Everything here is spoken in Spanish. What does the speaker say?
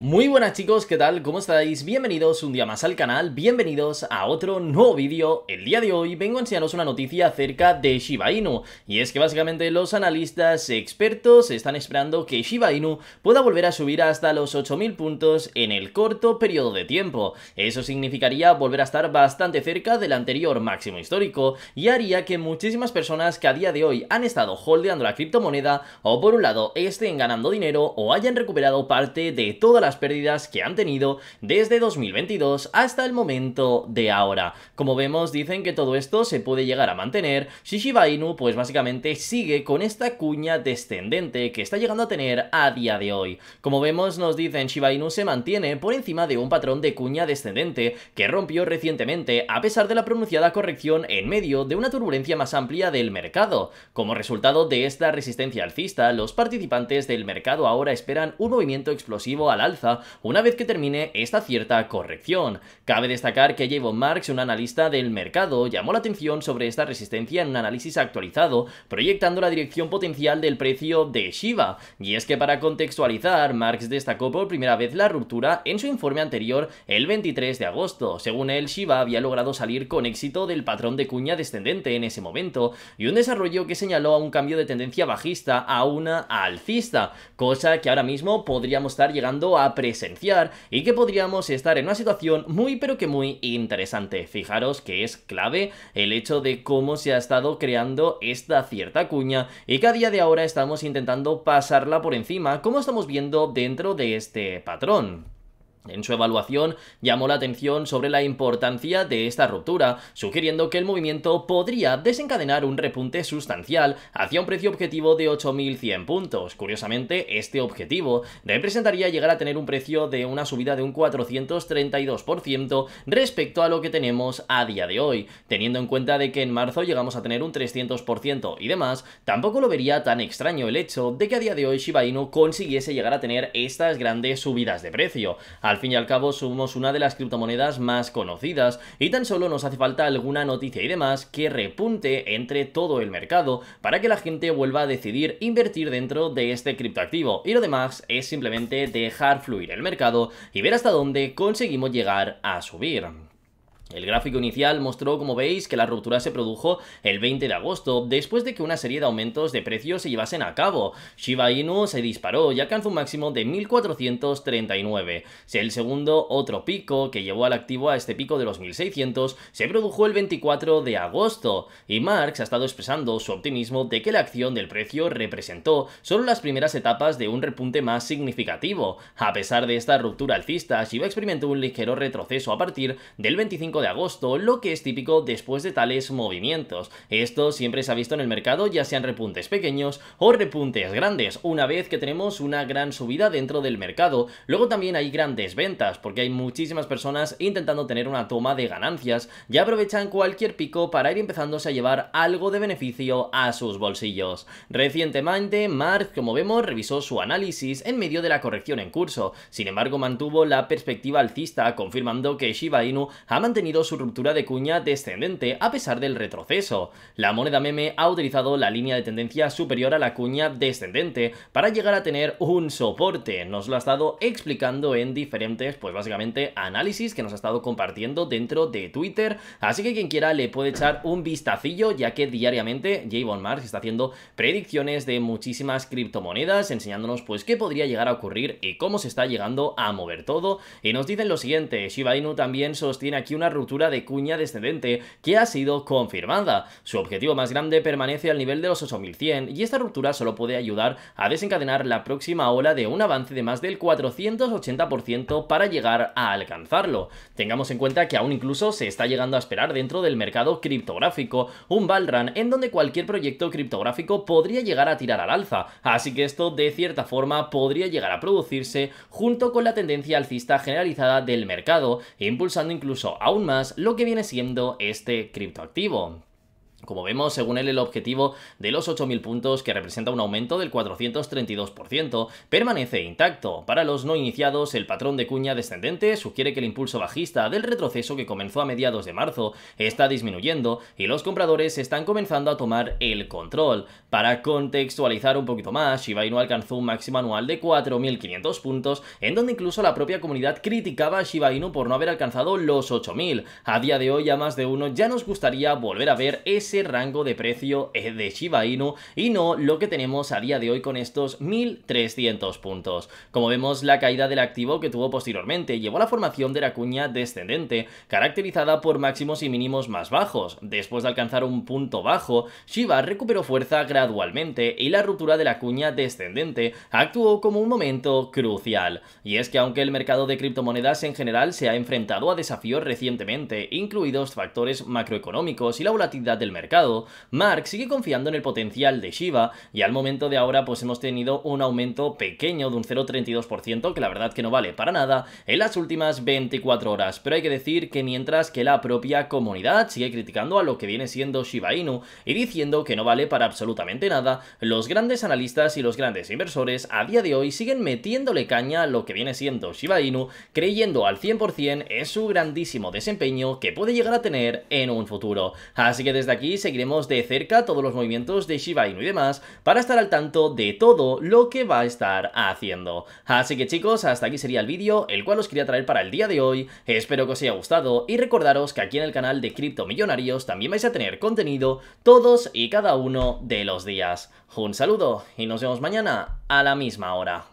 Muy buenas chicos, ¿qué tal? ¿Cómo estáis? Bienvenidos un día más al canal, bienvenidos a otro nuevo vídeo. El día de hoy vengo a enseñaros una noticia acerca de Shiba Inu, y es que básicamente los analistas expertos están esperando que Shiba Inu pueda volver a subir hasta los 8000 puntos en el corto periodo de tiempo. Eso significaría volver a estar bastante cerca del anterior máximo histórico, y haría que muchísimas personas que a día de hoy han estado holdeando la criptomoneda, o por un lado estén ganando dinero, o hayan recuperado parte de toda la las pérdidas que han tenido desde 2022 hasta el momento de ahora. Como vemos, dicen que todo esto se puede llegar a mantener si Shiba Inu pues básicamente sigue con esta cuña descendente que está llegando a tener a día de hoy. Como vemos, nos dicen Shiba Inu se mantiene por encima de un patrón de cuña descendente que rompió recientemente a pesar de la pronunciada corrección en medio de una turbulencia más amplia del mercado. Como resultado de esta resistencia alcista, los participantes del mercado ahora esperan un movimiento explosivo al alza una vez que termine esta cierta corrección. Cabe destacar que Javon Marx, un analista del mercado, llamó la atención sobre esta resistencia en un análisis actualizado, proyectando la dirección potencial del precio de Shiba. Y es que para contextualizar, Marx destacó por primera vez la ruptura en su informe anterior el 23 de agosto. Según él, Shiba había logrado salir con éxito del patrón de cuña descendente en ese momento y un desarrollo que señaló a un cambio de tendencia bajista a una alcista, cosa que ahora mismo podríamos estar llegando a presenciar y que podríamos estar en una situación muy pero que muy interesante. Fijaros que es clave el hecho de cómo se ha estado creando esta cierta cuña y que a día de ahora estamos intentando pasarla por encima, como estamos viendo dentro de este patrón. En su evaluación llamó la atención sobre la importancia de esta ruptura, sugiriendo que el movimiento podría desencadenar un repunte sustancial hacia un precio objetivo de 8.100 puntos. Curiosamente, este objetivo representaría llegar a tener un precio de una subida de un 432% respecto a lo que tenemos a día de hoy. Teniendo en cuenta de que en marzo llegamos a tener un 300% y demás, tampoco lo vería tan extraño el hecho de que a día de hoy Shiba Inu consiguiese llegar a tener estas grandes subidas de precio. Al fin y al cabo somos una de las criptomonedas más conocidas y tan solo nos hace falta alguna noticia y demás que repunte entre todo el mercado para que la gente vuelva a decidir invertir dentro de este criptoactivo y lo demás es simplemente dejar fluir el mercado y ver hasta dónde conseguimos llegar a subir. El gráfico inicial mostró, como veis, que la ruptura se produjo el 20 de agosto, después de que una serie de aumentos de precios se llevasen a cabo. Shiba Inu se disparó y alcanzó un máximo de 1.439. El segundo, otro pico, que llevó al activo a este pico de los 1.600, se produjo el 24 de agosto, y Marx ha estado expresando su optimismo de que la acción del precio representó solo las primeras etapas de un repunte más significativo. A pesar de esta ruptura alcista, Shiba experimentó un ligero retroceso a partir del 25 de agosto, lo que es típico después de tales movimientos. Esto siempre se ha visto en el mercado, ya sean repuntes pequeños o repuntes grandes, una vez que tenemos una gran subida dentro del mercado. Luego también hay grandes ventas, porque hay muchísimas personas intentando tener una toma de ganancias y aprovechan cualquier pico para ir empezándose a llevar algo de beneficio a sus bolsillos. Recientemente, Mark, como vemos, revisó su análisis en medio de la corrección en curso. Sin embargo, mantuvo la perspectiva alcista, confirmando que Shiba Inu ha mantenido su ruptura de cuña descendente a pesar del retroceso. La moneda meme ha utilizado la línea de tendencia superior a la cuña descendente para llegar a tener un soporte. Nos lo ha estado explicando en diferentes, pues básicamente, análisis que nos ha estado compartiendo dentro de Twitter. Así que quien quiera le puede echar un vistacillo, ya que diariamente Javon Mars está haciendo predicciones de muchísimas criptomonedas, enseñándonos pues qué podría llegar a ocurrir y cómo se está llegando a mover todo. Y nos dicen lo siguiente, Shiba Inu también sostiene aquí una ruptura de cuña descendente que ha sido confirmada. Su objetivo más grande permanece al nivel de los 8100 y esta ruptura solo puede ayudar a desencadenar la próxima ola de un avance de más del 480% para llegar a alcanzarlo. Tengamos en cuenta que aún incluso se está llegando a esperar dentro del mercado criptográfico un run en donde cualquier proyecto criptográfico podría llegar a tirar al alza, así que esto de cierta forma podría llegar a producirse junto con la tendencia alcista generalizada del mercado, impulsando incluso a un lo que viene siendo este criptoactivo. Como vemos, según él, el objetivo de los 8.000 puntos, que representa un aumento del 432%, permanece intacto. Para los no iniciados, el patrón de cuña descendente sugiere que el impulso bajista del retroceso que comenzó a mediados de marzo está disminuyendo y los compradores están comenzando a tomar el control. Para contextualizar un poquito más, Shiba Inu alcanzó un máximo anual de 4.500 puntos, en donde incluso la propia comunidad criticaba a Shiba Inu por no haber alcanzado los 8.000. A día de hoy, a más de uno ya nos gustaría volver a ver ese rango de precio de Shiba Inu y no lo que tenemos a día de hoy con estos 1300 puntos. Como vemos, la caída del activo que tuvo posteriormente llevó a la formación de la cuña descendente, caracterizada por máximos y mínimos más bajos. Después de alcanzar un punto bajo, Shiba recuperó fuerza gradualmente y la ruptura de la cuña descendente actuó como un momento crucial. Y es que aunque el mercado de criptomonedas en general se ha enfrentado a desafíos recientemente, incluidos factores macroeconómicos y la volatilidad del mercado, mercado. Mark sigue confiando en el potencial de Shiba y al momento de ahora pues hemos tenido un aumento pequeño de un 0,32% que la verdad que no vale para nada en las últimas 24 horas. Pero hay que decir que mientras que la propia comunidad sigue criticando a lo que viene siendo Shiba Inu y diciendo que no vale para absolutamente nada, los grandes analistas y los grandes inversores a día de hoy siguen metiéndole caña a lo que viene siendo Shiba Inu creyendo al 100% en su grandísimo desempeño que puede llegar a tener en un futuro. Así que desde aquí y seguiremos de cerca todos los movimientos de Shiba Inu y demás para estar al tanto de todo lo que va a estar haciendo. Así que chicos, hasta aquí sería el vídeo, el cual os quería traer para el día de hoy. Espero que os haya gustado y recordaros que aquí en el canal de Cripto Millonarios también vais a tener contenido todos y cada uno de los días. Un saludo y nos vemos mañana a la misma hora.